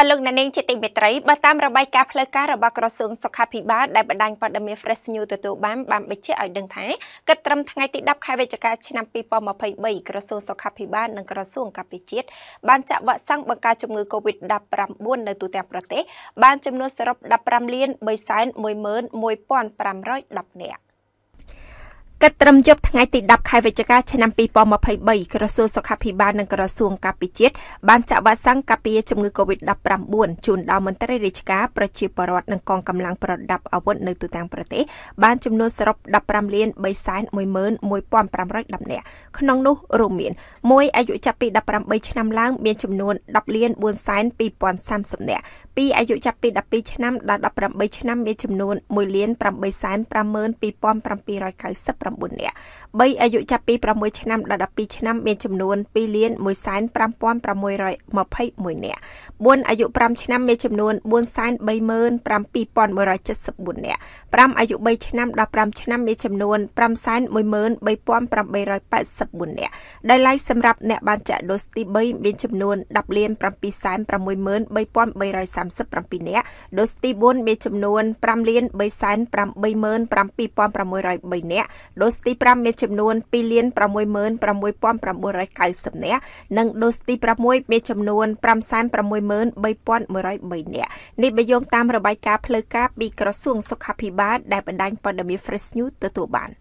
អលោកអ្នកនាងជាទីមេត្រីបើតាមរបាយការណ៍ផ្លូវការរបស់ក្រសួងសុខាភិបាលដែលបណ្ដាញព័ត៌មាន Fresh News ទទួលបានបានបញ្ជាក់ឲ្យដឹងថាគិតត្រឹមថ្ងៃទី10ខែវិច្ឆិកាឆ្នាំ2023ក្រសួងសុខាភិបាលនិងក្រសួងការពារជាតិបានចាក់វ៉ាក់សាំងបង្ការជំងឺ COVID-19 នៅទូទាំងប្រទេសបានចំនួនសរុប15លាន341,510នាក់កិត្តិត្រឹមយប់ថ្ងៃទី10ខែវិច្ឆិកាឆ្នាំ2023ក្រសួងសុខាភិបាលនិងក្រសួងការពារជាតិបានចាក់វ៉ាក់សាំងការពារជំងឺ Covid-19 ជូនដល់មន្ត្រីរាជការប្រជាពលរដ្ឋនិងកងកម្លាំងប្រដាប់អាវុធនៅទូទាំងប្រទេសបានចំនួនសរុប15លាន311,510នាក់ក្នុងនោះរួមមាន1អាយុចាប់ពី18ឆ្នាំឡើងមានចំនួន10លាន4,2030នាក់2អាយុចាប់ពី12ឆ្នាំដល់18ឆ្នាំមានចំនួន1,852,799នាក់3អាយុចាប់ពី6ឆ្នាំដល់12ឆ្នាំមានចំនួន2,15621នាក់4អាយុ5ឆ្នាំមានចំនួន4,37174នាក់5អាយុ3ឆ្នាំដល់5ឆ្នាំមានចំនួន5,13884នាក់ដែលឡៃសម្រាប់អ្នកបានចាក់ដូសទី3មានចំនួន10,766,330 37នាក់ដូសទី4មានចំនួន5លាន337,603នាក់ដូសទី5មានចំនួន2លាន66,990នាក់និងដូសទី6មានចំនួន563,103នាក់នេះបើយោងតាមរបាយការណ៍ផ្លូវការពីក្រសួងសុខាភិបាលដែលបណ្ដាញព័ត៌មាន Fresh News ទទួលបាន។